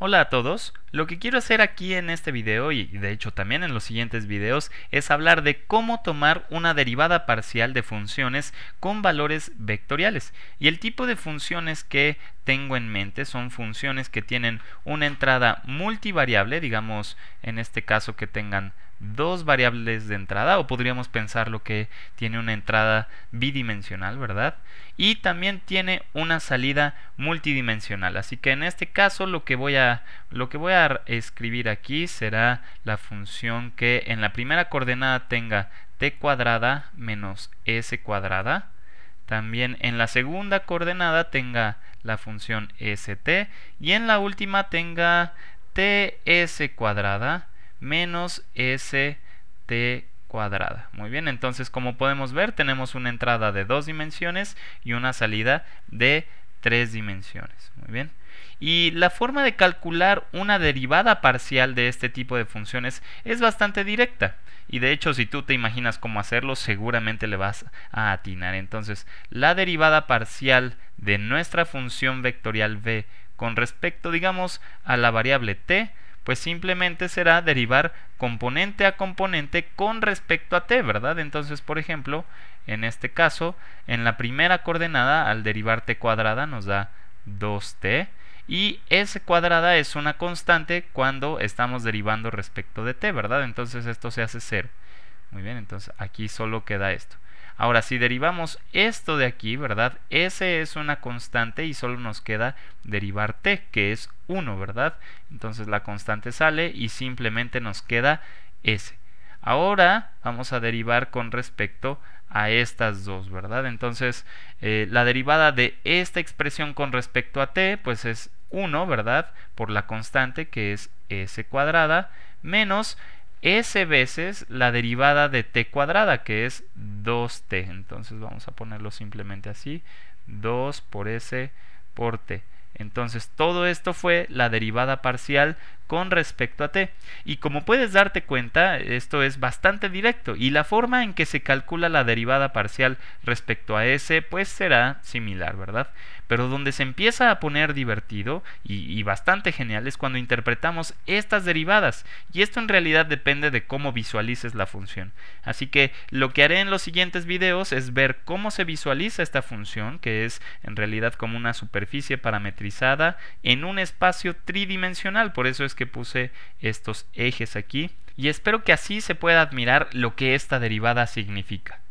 Hola a todos, lo que quiero hacer aquí en este video y de hecho también en los siguientes videos es hablar de cómo tomar una derivada parcial de funciones con valores vectoriales y el tipo de funciones que tengo en mente son funciones que tienen una entrada multivariable, digamos en este caso que tengan dos variables de entrada o podríamos pensar lo que tiene una entrada bidimensional, ¿verdad? Y también tiene una salida multidimensional. Así que en este caso lo que voy a lo que voy a escribir aquí será la función que en la primera coordenada tenga t cuadrada menos s cuadrada. También en la segunda coordenada tenga la función st y en la última tenga ts cuadrada menos st cuadrada. Muy bien, entonces como podemos ver tenemos una entrada de dos dimensiones y una salida de tres dimensiones. Muy bien. Y la forma de calcular una derivada parcial de este tipo de funciones es bastante directa. Y de hecho, si tú te imaginas cómo hacerlo, seguramente le vas a atinar. Entonces, la derivada parcial de nuestra función vectorial v con respecto, digamos, a la variable t pues simplemente será derivar componente a componente con respecto a t, ¿verdad? Entonces, por ejemplo, en este caso, en la primera coordenada, al derivar t cuadrada nos da 2t, y s cuadrada es una constante cuando estamos derivando respecto de t, ¿verdad? Entonces esto se hace 0. Muy bien, entonces aquí solo queda esto. Ahora, si derivamos esto de aquí, ¿verdad? S es una constante y solo nos queda derivar t, que es 1, ¿verdad? Entonces la constante sale y simplemente nos queda s. Ahora vamos a derivar con respecto a estas dos, ¿verdad? Entonces eh, la derivada de esta expresión con respecto a t, pues es 1, ¿verdad? Por la constante que es s cuadrada, menos s veces la derivada de t cuadrada, que es 2t. Entonces vamos a ponerlo simplemente así, 2 por s por t. Entonces todo esto fue la derivada parcial con respecto a t. Y como puedes darte cuenta, esto es bastante directo y la forma en que se calcula la derivada parcial respecto a s pues será similar, ¿verdad? Pero donde se empieza a poner divertido y, bastante genial es cuando interpretamos estas derivadas. Y esto en realidad depende de cómo visualices la función. Así que lo que haré en los siguientes videos es ver cómo se visualiza esta función, que es en realidad como una superficie parametrizada en un espacio tridimensional. Por eso es que puse estos ejes aquí. Y espero que así se pueda admirar lo que esta derivada significa.